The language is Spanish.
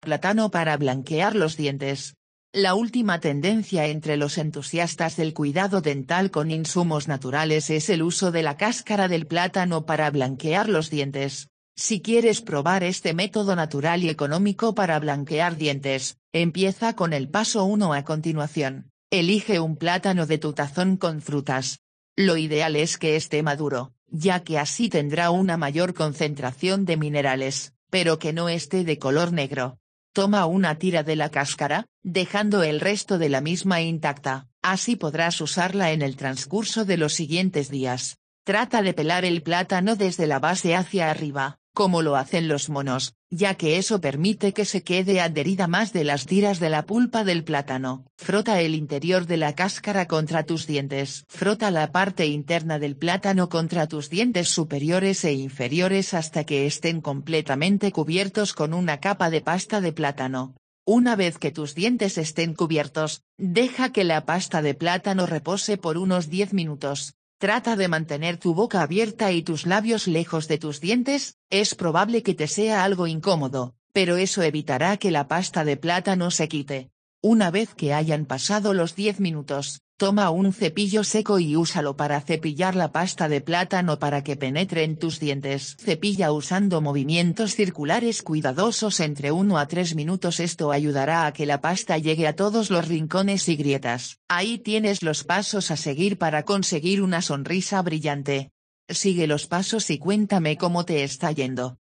Plátano para blanquear los dientes. La última tendencia entre los entusiastas del cuidado dental con insumos naturales es el uso de la cáscara del plátano para blanquear los dientes. Si quieres probar este método natural y económico para blanquear dientes, empieza con el paso 1 a continuación. Elige un plátano de tu tazón con frutas. Lo ideal es que esté maduro, ya que así tendrá una mayor concentración de minerales, pero que no esté de color negro. Toma una tira de la cáscara, dejando el resto de la misma intacta, así podrás usarla en el transcurso de los siguientes días. Trata de pelar el plátano desde la base hacia arriba, como lo hacen los monos, ya que eso permite que se quede adherida más de las tiras de la pulpa del plátano. Frota el interior de la cáscara contra tus dientes. Frota la parte interna del plátano contra tus dientes superiores e inferiores hasta que estén completamente cubiertos con una capa de pasta de plátano. Una vez que tus dientes estén cubiertos, deja que la pasta de plátano repose por unos 10 minutos. Trata de mantener tu boca abierta y tus labios lejos de tus dientes, es probable que te sea algo incómodo, pero eso evitará que la pasta de plata no se quite. Una vez que hayan pasado los 10 minutos, Toma un cepillo seco y úsalo para cepillar la pasta de plátano para que penetre en tus dientes. Cepilla usando movimientos circulares cuidadosos entre 1 a 3 minutos. Esto ayudará a que la pasta llegue a todos los rincones y grietas. Ahí tienes los pasos a seguir para conseguir una sonrisa brillante. Sigue los pasos y cuéntame cómo te está yendo.